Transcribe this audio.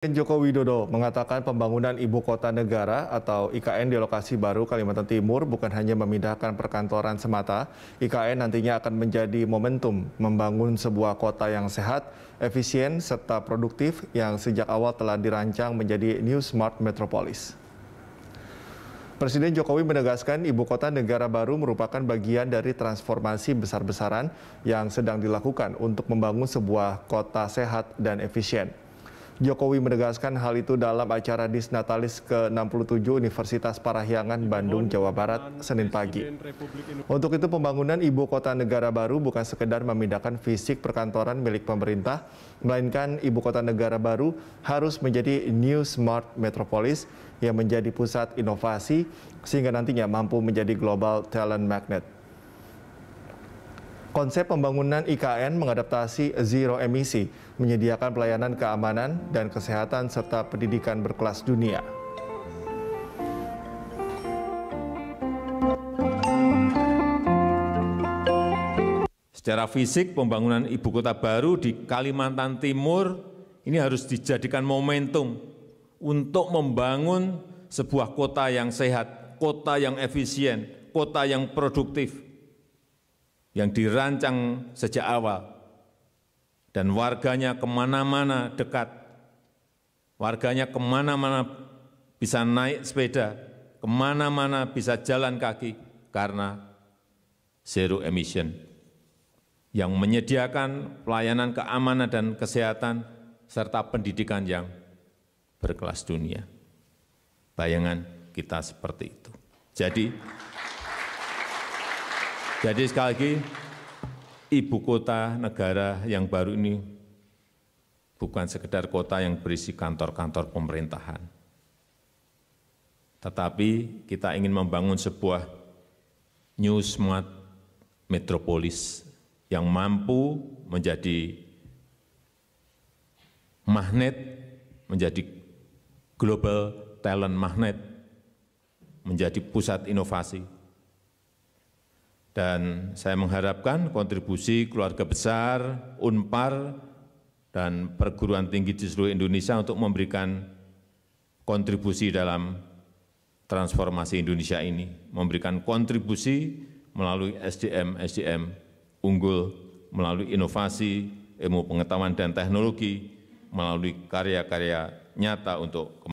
Presiden Joko Widodo mengatakan pembangunan ibu kota negara atau IKN di lokasi baru Kalimantan Timur bukan hanya memindahkan perkantoran semata, IKN nantinya akan menjadi momentum membangun sebuah kota yang sehat, efisien, serta produktif yang sejak awal telah dirancang menjadi New Smart Metropolis. Presiden Jokowi menegaskan ibu kota negara baru merupakan bagian dari transformasi besar-besaran yang sedang dilakukan untuk membangun sebuah kota sehat dan efisien. Jokowi menegaskan hal itu dalam acara Disnatalis ke-67 Universitas Parahyangan, Bandung, Jawa Barat, Senin pagi. Untuk itu pembangunan Ibu Kota Negara Baru bukan sekedar memindahkan fisik perkantoran milik pemerintah, melainkan Ibu Kota Negara Baru harus menjadi New Smart Metropolis yang menjadi pusat inovasi sehingga nantinya mampu menjadi global talent magnet. Konsep pembangunan IKN mengadaptasi zero emisi, menyediakan pelayanan keamanan dan kesehatan serta pendidikan berkelas dunia. Secara fisik, pembangunan ibu kota baru di Kalimantan Timur ini harus dijadikan momentum untuk membangun sebuah kota yang sehat, kota yang efisien, kota yang produktif, yang dirancang sejak awal dan warganya kemana-mana dekat, warganya kemana-mana bisa naik sepeda, kemana-mana bisa jalan kaki karena zero emission yang menyediakan pelayanan keamanan dan kesehatan serta pendidikan yang berkelas dunia. Bayangan kita seperti itu. Jadi, jadi sekali lagi, ibu kota negara yang baru ini bukan sekedar kota yang berisi kantor-kantor pemerintahan. Tetapi kita ingin membangun sebuah new smart metropolis yang mampu menjadi magnet, menjadi global talent magnet, menjadi pusat inovasi, dan saya mengharapkan kontribusi keluarga besar, UNPAR, dan perguruan tinggi di seluruh Indonesia untuk memberikan kontribusi dalam transformasi Indonesia ini, memberikan kontribusi melalui SDM-SDM unggul, melalui inovasi, ilmu pengetahuan dan teknologi, melalui karya-karya nyata untuk